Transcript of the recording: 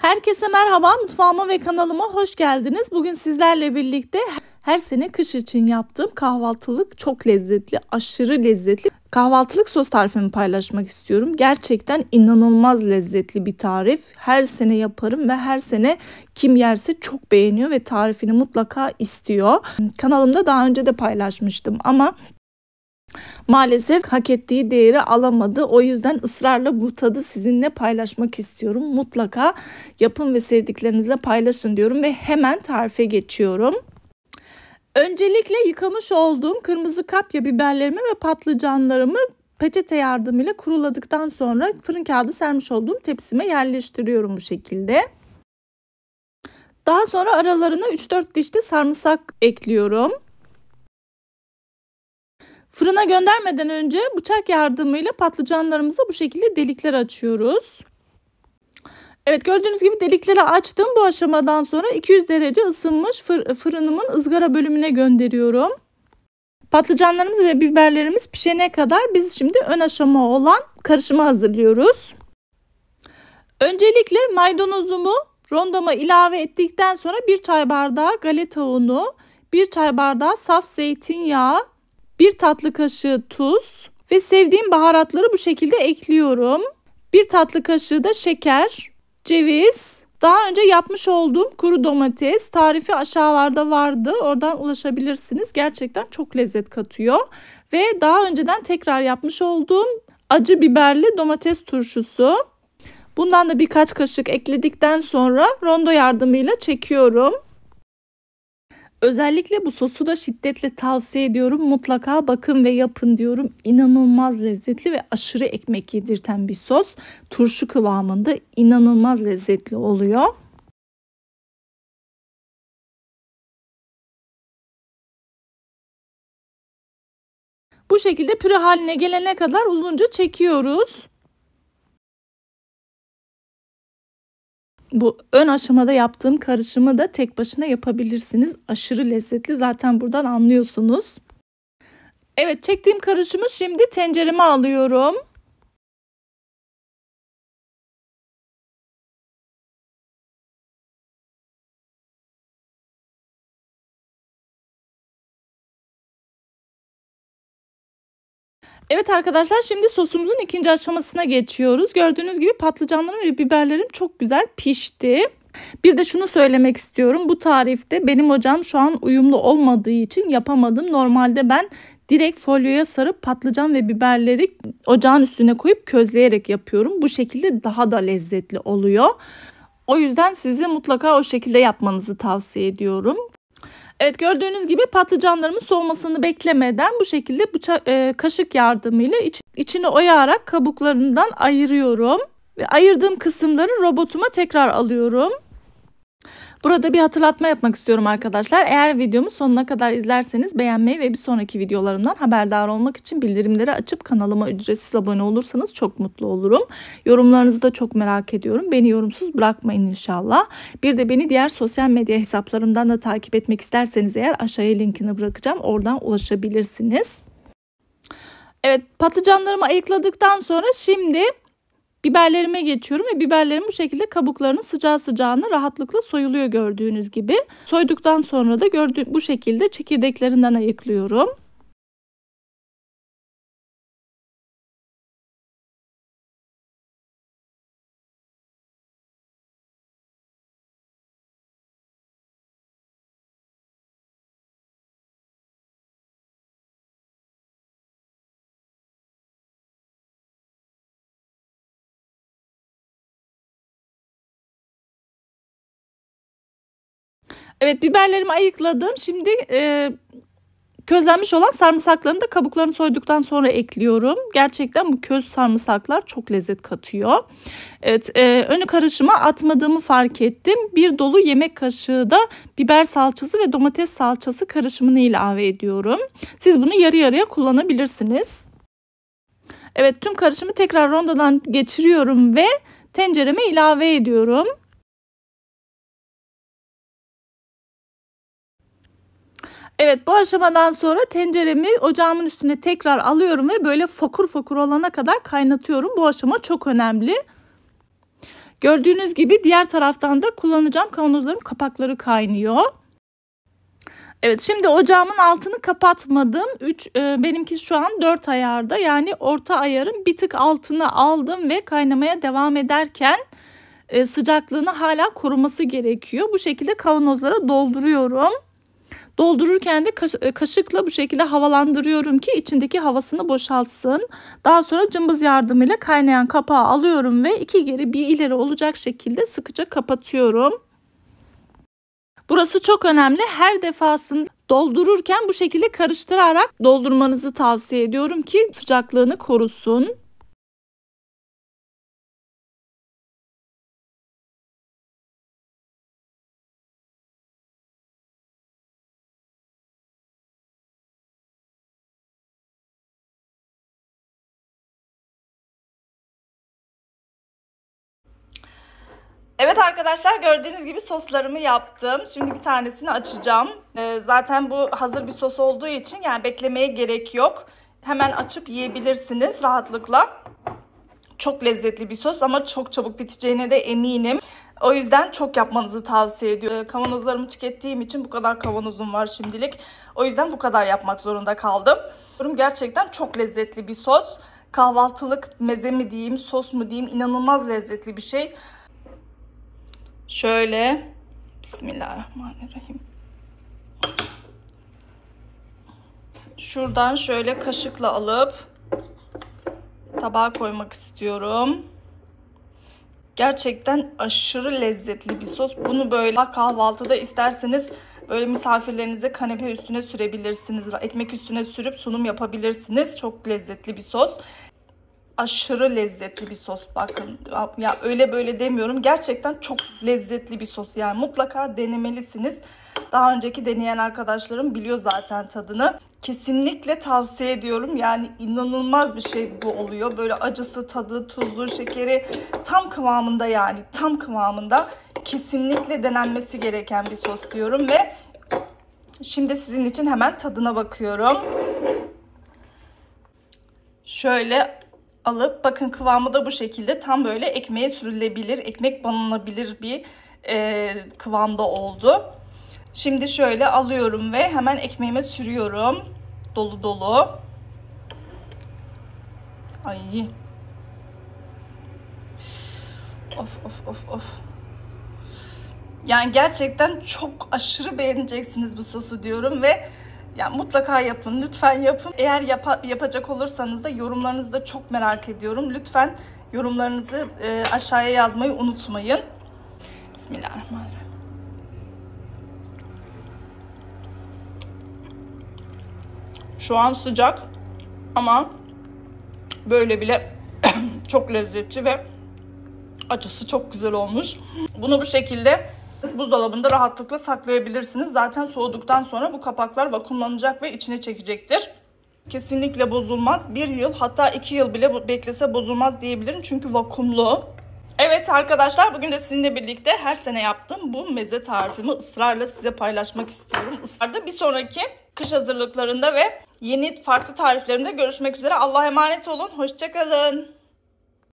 Herkese merhaba, mutfağıma ve kanalıma hoş geldiniz. Bugün sizlerle birlikte her sene kış için yaptığım kahvaltılık çok lezzetli, aşırı lezzetli kahvaltılık sos tarifimi paylaşmak istiyorum. Gerçekten inanılmaz lezzetli bir tarif. Her sene yaparım ve her sene kim yerse çok beğeniyor ve tarifini mutlaka istiyor. Kanalımda daha önce de paylaşmıştım ama maalesef hak ettiği değeri alamadı. O yüzden ısrarla bu tadı sizinle paylaşmak istiyorum. Mutlaka yapın ve sevdiklerinizle paylaşın diyorum ve hemen tarife geçiyorum. Öncelikle yıkamış olduğum kırmızı kapya biberlerimi ve patlıcanlarımı peçete yardımıyla kuruladıktan sonra fırın kağıdı sermiş olduğum tepsime yerleştiriyorum bu şekilde. Daha sonra aralarına 3-4 diş de sarımsak ekliyorum. Fırına göndermeden önce bıçak yardımıyla patlıcanlarımıza bu şekilde delikler açıyoruz. Evet gördüğünüz gibi delikleri açtım. Bu aşamadan sonra 200 derece ısınmış fır fırınımın ızgara bölümüne gönderiyorum. Patlıcanlarımız ve biberlerimiz pişene kadar biz şimdi ön aşama olan karışımı hazırlıyoruz. Öncelikle maydanozumu rondoma ilave ettikten sonra 1 çay bardağı galeta unu, 1 çay bardağı saf zeytinyağı, 1 tatlı kaşığı tuz ve sevdiğim baharatları bu şekilde ekliyorum. 1 tatlı kaşığı da şeker, ceviz, daha önce yapmış olduğum kuru domates tarifi aşağılarda vardı. Oradan ulaşabilirsiniz. Gerçekten çok lezzet katıyor. Ve daha önceden tekrar yapmış olduğum acı biberli domates turşusu. Bundan da birkaç kaşık ekledikten sonra rondo yardımıyla çekiyorum. Özellikle bu sosu da şiddetle tavsiye ediyorum. Mutlaka bakın ve yapın diyorum. İnanılmaz lezzetli ve aşırı ekmek yedirten bir sos. Turşu kıvamında inanılmaz lezzetli oluyor. Bu şekilde püre haline gelene kadar uzunca çekiyoruz. bu ön aşamada yaptığım karışımı da tek başına yapabilirsiniz. Aşırı lezzetli zaten buradan anlıyorsunuz. Evet çektiğim karışımı şimdi tencereme alıyorum. Evet arkadaşlar şimdi sosumuzun ikinci aşamasına geçiyoruz. Gördüğünüz gibi patlıcanlarım ve biberlerim çok güzel pişti. Bir de şunu söylemek istiyorum. Bu tarifte benim hocam şu an uyumlu olmadığı için yapamadım. Normalde ben direkt folyoya sarıp patlıcan ve biberleri ocağın üstüne koyup közleyerek yapıyorum. Bu şekilde daha da lezzetli oluyor. O yüzden size mutlaka o şekilde yapmanızı tavsiye ediyorum. Evet gördüğünüz gibi patlıcanlarımın soğumasını beklemeden bu şekilde bıçak e, kaşık yardımıyla iç, içini oyarak kabuklarından ayırıyorum. Ve ayırdığım kısımları robotuma tekrar alıyorum. Burada bir hatırlatma yapmak istiyorum arkadaşlar. Eğer videomu sonuna kadar izlerseniz beğenmeyi ve bir sonraki videolarımdan haberdar olmak için bildirimleri açıp kanalıma ücretsiz abone olursanız çok mutlu olurum. Yorumlarınızı da çok merak ediyorum. Beni yorumsuz bırakmayın inşallah. Bir de beni diğer sosyal medya hesaplarımdan da takip etmek isterseniz eğer aşağıya linkini bırakacağım. Oradan ulaşabilirsiniz. Evet patlıcanlarımı ayıkladıktan sonra şimdi Biberlerime geçiyorum ve biberlerim bu şekilde kabuklarını sıcağı sıcağına rahatlıkla soyuluyor gördüğünüz gibi. Soyduktan sonra da gördüğü bu şekilde çekirdeklerinden ayıklıyorum. Evet biberlerimi ayıkladım. Şimdi e, közlenmiş olan sarımsaklarını da kabuklarını soyduktan sonra ekliyorum. Gerçekten bu köz sarımsaklar çok lezzet katıyor. Evet e, önü karışıma atmadığımı fark ettim. Bir dolu yemek kaşığı da biber salçası ve domates salçası karışımını ilave ediyorum. Siz bunu yarı yarıya kullanabilirsiniz. Evet tüm karışımı tekrar rondodan geçiriyorum ve tencereme ilave ediyorum. Evet bu aşamadan sonra tenceremi ocağımın üstüne tekrar alıyorum ve böyle fokur fokur olana kadar kaynatıyorum. Bu aşama çok önemli. Gördüğünüz gibi diğer taraftan da kullanacağım kavanozların kapakları kaynıyor. Evet şimdi ocağımın altını kapatmadım. 3 e, benimki şu an 4 ayarda. Yani orta ayarın bir tık altını aldım ve kaynamaya devam ederken e, sıcaklığını hala koruması gerekiyor. Bu şekilde kavanozlara dolduruyorum. Doldururken de e, kaşıkla bu şekilde havalandırıyorum ki içindeki havasını boşaltsın. Daha sonra cımbız yardımıyla kaynayan kapağı alıyorum ve iki geri bir ileri olacak şekilde sıkıca kapatıyorum. Burası çok önemli. Her defasında doldururken bu şekilde karıştırarak doldurmanızı tavsiye ediyorum ki sıcaklığını korusun. Evet arkadaşlar gördüğünüz gibi soslarımı yaptım. Şimdi bir tanesini açacağım. Ee, zaten bu hazır bir sos olduğu için yani beklemeye gerek yok. Hemen açıp yiyebilirsiniz rahatlıkla. Çok lezzetli bir sos ama çok çabuk biteceğine de eminim. O yüzden çok yapmanızı tavsiye ediyorum. Ee, kavanozlarımı tükettiğim için bu kadar kavanozum var şimdilik. O yüzden bu kadar yapmak zorunda kaldım. Durum gerçekten çok lezzetli bir sos. Kahvaltılık meze mi diyeyim, sos mu diyeyim inanılmaz lezzetli bir şey. Şöyle Bismillahirrahmanirrahim. Şuradan şöyle kaşıkla alıp tabağa koymak istiyorum. Gerçekten aşırı lezzetli bir sos. Bunu böyle kahvaltıda isterseniz böyle misafirlerinize kanepe üstüne sürebilirsiniz. Ekmek üstüne sürüp sunum yapabilirsiniz. Çok lezzetli bir sos aşırı lezzetli bir sos bakın. Ya öyle böyle demiyorum. Gerçekten çok lezzetli bir sos. Yani mutlaka denemelisiniz. Daha önceki deneyen arkadaşlarım biliyor zaten tadını. Kesinlikle tavsiye ediyorum. Yani inanılmaz bir şey bu oluyor. Böyle acısı, tadı, tuzu, şekeri tam kıvamında yani tam kıvamında kesinlikle denenmesi gereken bir sos diyorum ve şimdi sizin için hemen tadına bakıyorum. Şöyle alıp bakın kıvamı da bu şekilde tam böyle ekmeğe sürülebilir, ekmek banılabilir bir e, kıvamda oldu. Şimdi şöyle alıyorum ve hemen ekmeğime sürüyorum. Dolu dolu. Ay. Of of of of. Yani gerçekten çok aşırı beğeneceksiniz bu sosu diyorum ve yani mutlaka yapın. Lütfen yapın. Eğer yap yapacak olursanız da yorumlarınızı da çok merak ediyorum. Lütfen yorumlarınızı e, aşağıya yazmayı unutmayın. Bismillahirrahmanirrahim. Şu an sıcak ama böyle bile çok lezzetli ve acısı çok güzel olmuş. Bunu bu şekilde buzdolabında rahatlıkla saklayabilirsiniz. Zaten soğuduktan sonra bu kapaklar vakumlanacak ve içine çekecektir. Kesinlikle bozulmaz. Bir yıl hatta iki yıl bile beklese bozulmaz diyebilirim. Çünkü vakumlu. Evet arkadaşlar bugün de sizinle birlikte her sene yaptığım bu meze tarifimi ısrarla size paylaşmak istiyorum. Israrda bir sonraki kış hazırlıklarında ve yeni farklı tariflerimde görüşmek üzere. Allah'a emanet olun. Hoşçakalın.